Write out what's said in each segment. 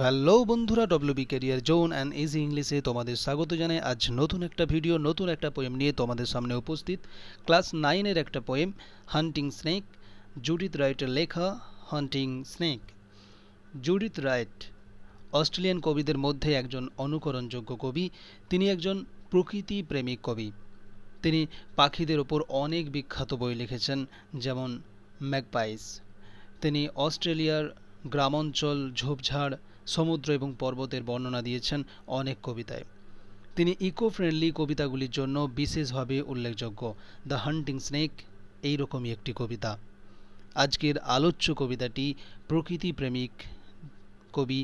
Hello বন্ধুরা B Career Zone and easy ইংলিশে তোমাদের স্বাগত জানাই আজ নতুন একটা ভিডিও নতুন একটা পোয়েম নিয়ে তোমাদের সামনে উপস্থিত ক্লাস নাইনের একটা পোয়েম হান্টিং স্নেক জুডিথ রাইটের লেখা hunting snake Judith Wright Australian কবিদের মধ্যে একজন অনুকরণযোগ্য কবি তিনি একজন প্রকৃতি প্রেমিক কবি তিনি পাখিদের ওপর অনেক বিখ্যাত বই লিখেছেন যেমন ম্যাকপাইস তিনি অস্ট্রেলিয়ার গ্রামাঞ্চল ঝোপঝাড় সমুদ্র এবং পর্বতের বর্ণনা দিয়েছেন অনেক কবিতায় তিনি ইকো ফ্রেন্ডলি কবিতাগুলির জন্য বিশেষভাবে উল্লেখযোগ্য দ্য হান্টিং স্নেক এইরকমই একটি কবিতা আজকের আলোচ্য কবিতাটি প্রকৃতি প্রেমিক কবি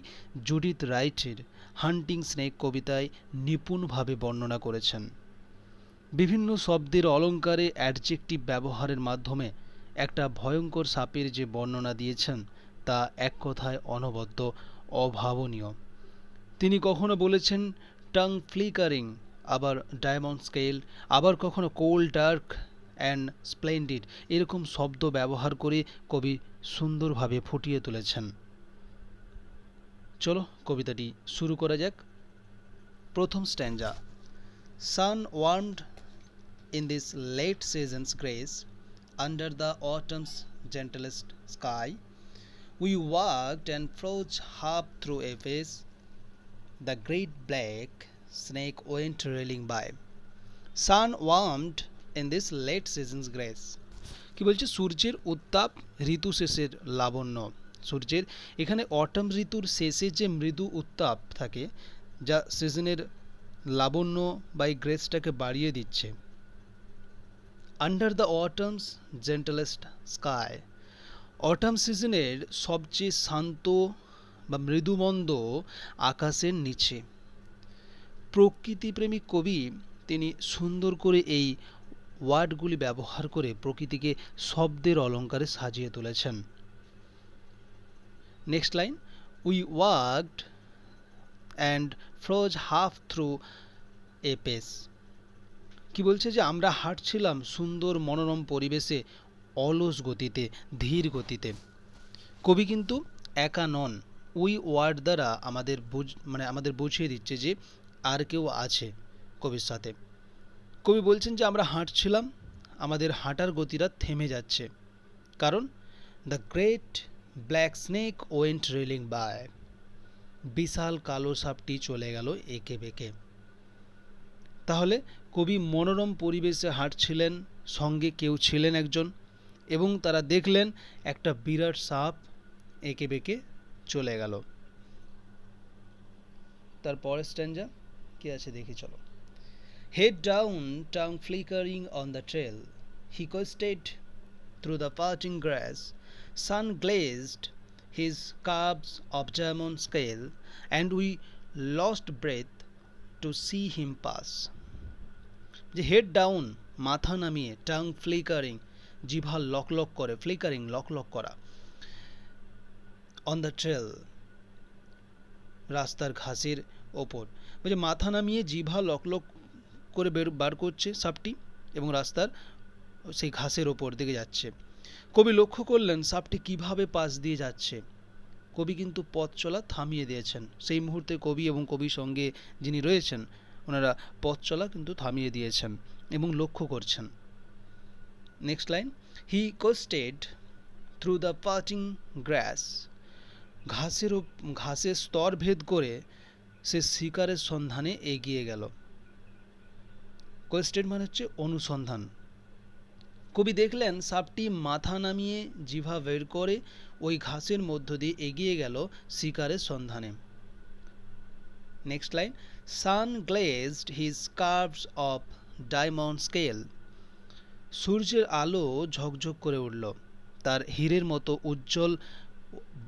জুডিথ রাইটের হান্টিং স্নেক কবিতায় নিপুণভাবে বর্ণনা করেছেন বিভিন্ন শব্দের অলঙ্কারে অ্যাডজেক্টিভ ব্যবহারের মাধ্যমে একটা ভয়ঙ্কর সাপের যে বর্ণনা দিয়েছেন তা এক কথায় অনবদ্য অভাবনীয় তিনি কখনো বলেছেন টাং ফ্লিকারিং আবার ডায়মন্ড স্কেল আবার কখনো কোল্ড ডার্ক অ্যান্ড স্প্লেন্ডিড এরকম শব্দ ব্যবহার করে কবি সুন্দরভাবে ফুটিয়ে তুলেছেন চলো কবিতাটি শুরু করা যাক প্রথম stanza sun warmed in this late season's grace under the autumn's gentlest sky We walked and froze half through a face. The great black snake went trailing by. Sun warmed in this late season's grace. কি বলছে সূর্যের উত্তাপ ঋতু শেষের লাবণ্য সূর্যের এখানে autumn ঋতুর শেষে যে মৃদু উত্তাপ থাকে যা সিজনের লাবণ্য বা এই গ্রেসটাকে বাড়িয়ে দিচ্ছে under the autumn's gentlest sky autumn সিজনের সবচেয়ে শান্ত বা মৃদুমন্দ আকাশের নিচে প্রকৃতিপ্রেমিক কবি তিনি সুন্দর করে এই ওয়ার্ডগুলি ব্যবহার করে প্রকৃতিকে শব্দের অলঙ্কারে সাজিয়ে তুলেছেন next line we worked and froze half through a pace কি বলছে যে আমরা হাঁটছিলাম সুন্দর মনোরম পরিবেশে অলস গতিতে ধীর গতিতে কবি কিন্তু একা নন ওই ওয়ার্ড দ্বারা আমাদের বুঝ মানে আমাদের বুঝিয়ে দিচ্ছে যে আর কেউ আছে কবির সাথে কবি বলছেন যে আমরা হাঁটছিলাম আমাদের হাঁটার গতিটা থেমে যাচ্ছে কারণ the great black snake went reeling by বিশাল কালো সাপটি চলে গেল একে বেঁকে তাহলে কবি মনোরম পরিবেশে হাঁটছিলেন সঙ্গে কেউ ছিলেন একজন এবং তারা দেখলেন একটা বিরাট সাপ এঁকে বেঁকে চলে গেল তার পরের স্ট্যান্ডা কি আছে দেখি চলো head down tongue flickering on the trail he coasted through the parting grass sun glazed his curves of German scale and we lost breath to see him pass যে হেড ডাউন মাথা নামিয়ে টাং ফ্লিকারিং লক লকলক করে flickering লকলক করা on the trail রাস্তার ঘাসের ওপর বলছে মাথা নামিয়ে জিভা লকলক করে বের বার করছে সাপটি এবং রাস্তার সেই ঘাসের ওপর দিকে যাচ্ছে কবি লক্ষ্য করলেন সাপটি কিভাবে পাশ দিয়ে যাচ্ছে কবি কিন্তু পথ চলা থামিয়ে দিয়েছেন সেই মুহূর্তে কবি এবং কবির সঙ্গে যিনি রয়েছেন ওনারা পথ চলা কিন্তু থামিয়ে দিয়েছেন এবং লক্ষ্য করছেন next line he coasted through the parting grass ঘাসের ঘাসের স্তর ভেদ করে সে শিকারের সন্ধানে এগিয়ে গেল কোয়েস্টেড মানে হচ্ছে অনুসন্ধান কবি দেখলেন সাপটি মাথা নামিয়ে জিভা বের করে ওই ঘাসের মধ্য দিয়ে এগিয়ে গেল শিকারের সন্ধানে next line sun glazed his curves of diamond scale সূর্যের আলো ঝকঝক করে উঠল তার হীরের মতো উজ্জ্বল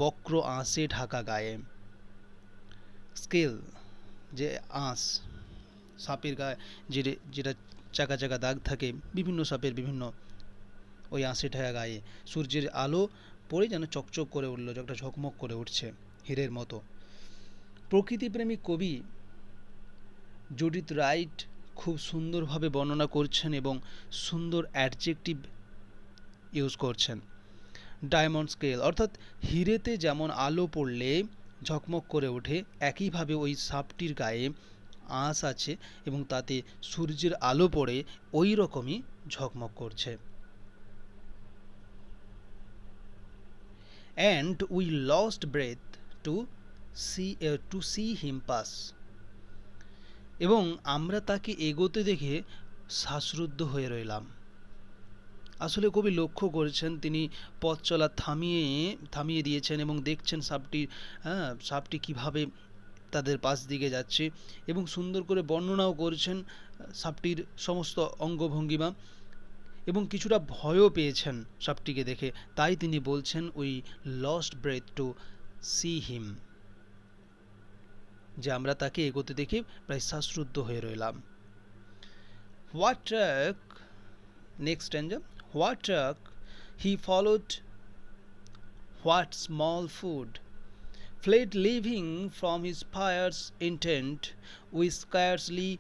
বক্র আঁশে ঢাকা গায়ে স্কেল যে আঁশ সাপের গায়ে যে যেটা চাকা চাকা দাগ থাকে বিভিন্ন সাপের বিভিন্ন ওই আঁশে ঢাকা গায়ে সূর্যের আলো পড়ে যেন চকচক করে উঠল একটা ঝকমক করে উঠছে হীরের মতো প্রকৃতিপ্রেমী কবি জুডিত রাইট খুব সুন্দরভাবে বর্ণনা করছেন এবং সুন্দর অ্যাডজেক্টিভ ইউজ করছেন ডায়মন্ড স্কেল অর্থাৎ হিরেতে যেমন আলো পড়লে ঝকমক করে ওঠে একইভাবে ওই সাপটির গায়ে আঁশ আছে এবং তাতে সূর্যের আলো পড়ে ওই রকমই ঝকমক করছে and we lost breath to see to see him pass এবং আমরা তাকে এগোতে দেখে শ্বাসরুদ্ধ হয়ে রইলাম আসলে কবি লক্ষ্য করেছেন তিনি পথ চলা থামিয়ে থামিয়ে দিয়েছেন এবং দেখছেন সাপটি হ্যাঁ সাপটি কীভাবে তাদের পাশ দিকে যাচ্ছে এবং সুন্দর করে বর্ণনাও করেছেন সাপটির সমস্ত অঙ্গভঙ্গিমা এবং কিছুটা ভয়ও পেয়েছেন সাপটিকে দেখে তাই তিনি বলছেন ওই lost breath to see him যে আমরা তাকে এগোতে দেখে প্রায় শ্বাসরুদ্ধ হয়ে রইলাম what track next stander what track he followed what small food fled leaving from his fire's intent we scarcely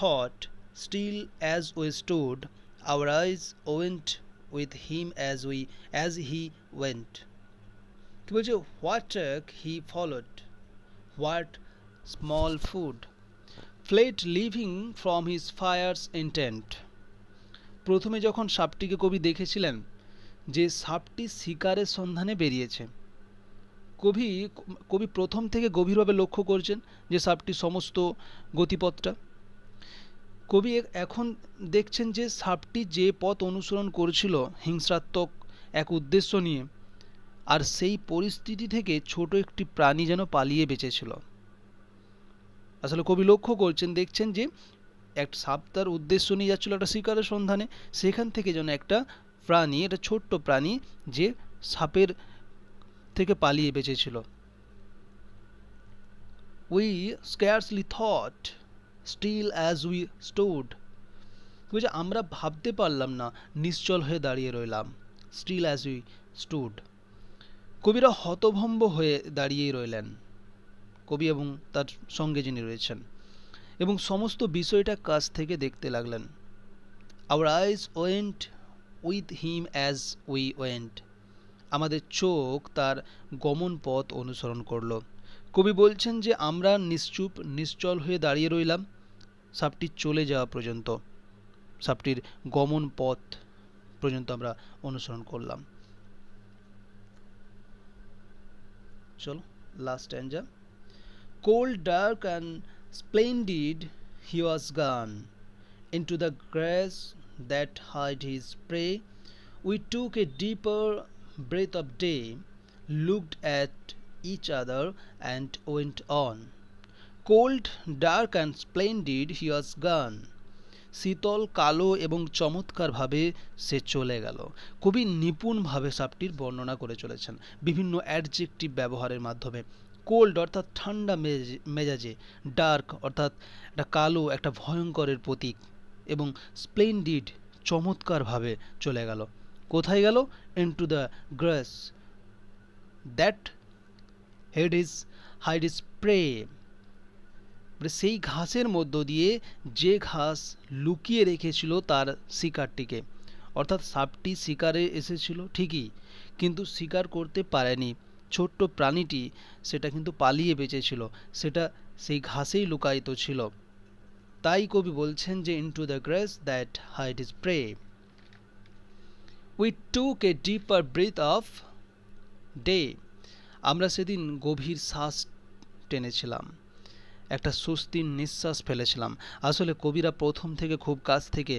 thought still as we stood our eyes went with him as we as he went কি বলছে what track he followed what small food fled leaving from his fire's intent প্রথমে যখন সাপটিকে কবি দেখেছিলেন যে সাপটি শিকারের সন্ধানে বেরিয়েছে কবি কবি প্রথম থেকে গভীরভাবে লক্ষ্য করছেন যে সাপটি সমস্ত গতিপথটা কবি এখন দেখছেন যে সাপটি যে পথ অনুসরণ করেছিল হিংসাত্মক এক উদ্দেশ্য নিয়ে আর সেই পরিস্থিতি থেকে ছোট একটি প্রাণী যেন পালিয়ে বেঁচেছিল আসলে কবি লক্ষ্য করছেন দেখছেন যে এক সাপ তার উদ্দেশ্য নিয়ে যাচ্ছিল একটা শিকারের সন্ধানে সেখান থেকে যেন একটা প্রাণী একটা ছোট্ট প্রাণী যে সাপের থেকে পালিয়ে বেঁচেছিল we scarcely thought still as we stood বুঝে আমরা ভাবতে পারলাম না নিশ্চল হয়ে দাঁড়িয়ে রইলাম স্টিল অ্যাজ উই স্টুড কবিরা হতভম্ব হয়ে দাঁড়িয়েই রইলেন কবি এবং তার সঙ্গে যিনি রয়েছেন এবং সমস্ত বিষয়টা কাছ থেকে দেখতে লাগলেন our eyes went with him as we went আমাদের চোখ তার গমন পথ অনুসরণ করল কবি বলছেন যে আমরা নিশ্চুপ নিশ্চল হয়ে দাঁড়িয়ে রইলাম সাপটি চলে যাওয়া পর্যন্ত সাপটির গমন পথ পর্যন্ত আমরা অনুসরণ করলাম চলো last under cold, dark, and splendid he was gone. Into the grass that hide his prey, we took a deeper breath of day, looked at each other, and went on. Cold, dark, and splendid, he was gone. শীতল কালো এবং চমৎকারভাবে সে চলে গেল কবি নিপুণভাবে সাপটির বর্ণনা করে চলেছেন বিভিন্ন অ্যাডজেক্টিভ ব্যবহারের মাধ্যমে কোল্ড অর্থাৎ ঠান্ডা মেজাজে ডার্ক অর্থাৎ একটা কালো একটা ভয়ঙ্করের প্রতীক এবং স্প্লেন্ডিড চমৎকারভাবে চলে গেল কোথায় গেল into the grass that hid his hide his prey সেই ঘাসের মধ্য দিয়ে যে ঘাস লুকিয়ে রেখেছিল তার শিকারটিকে অর্থাৎ সাপটি শিকারে এসেছিল ঠিকই কিন্তু শিকার করতে পারেনি ছোট্ট প্রাণীটি সেটা কিন্তু পালিয়ে বেঁচেছিল সেটা সেই ঘাসেই লুকায়িত ছিল তাই কবি বলছেন যে into the grass that hid his prey we took a deeper breath of day আমরা সেদিন গভীর শ্বাস টেনেছিলাম একটা স্বস্তির নিঃশ্বাস ফেলেছিলাম আসলে কবিরা প্রথম থেকে খুব কাছ থেকে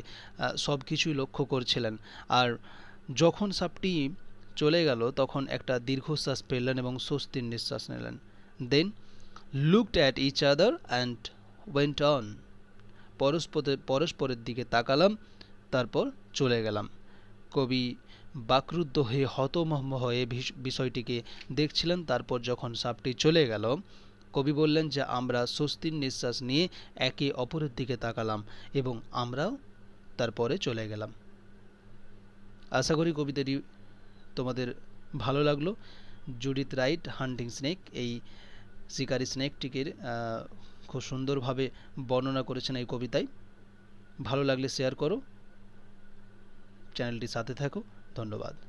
সব কিছুই লক্ষ্য করছিলেন আর যখন সাপটি চলে গেল তখন একটা দীর্ঘশ্বাস ফেললেন এবং স্বস্তির নিঃশ্বাস নিলেন then looked at each other and went on পরস্পরের পরস্পরের দিকে তাকালাম তারপর চলে গেলাম কবি বাকরুদ্ধ হয়ে হতমহম হয়ে বিষয়টিকে দেখছিলেন তারপর যখন সাপটি চলে গেল কবি বললেন যে আমরা স্বস্তির নিঃশ্বাস নিয়ে একে অপরের দিকে তাকালাম এবং আমরাও তারপরে চলে গেলাম আশা করি কবিতাটি তোমাদের ভালো লাগলো জুডিথ রাইট হান্টিং স্নেক এই শিকারি স্নেকটিকে খুব সুন্দরভাবে বর্ণনা করেছেন এই কবিতায় ভালো লাগলে শেয়ার করো চ্যানেলটি সাথে থাকো ধন্যবাদ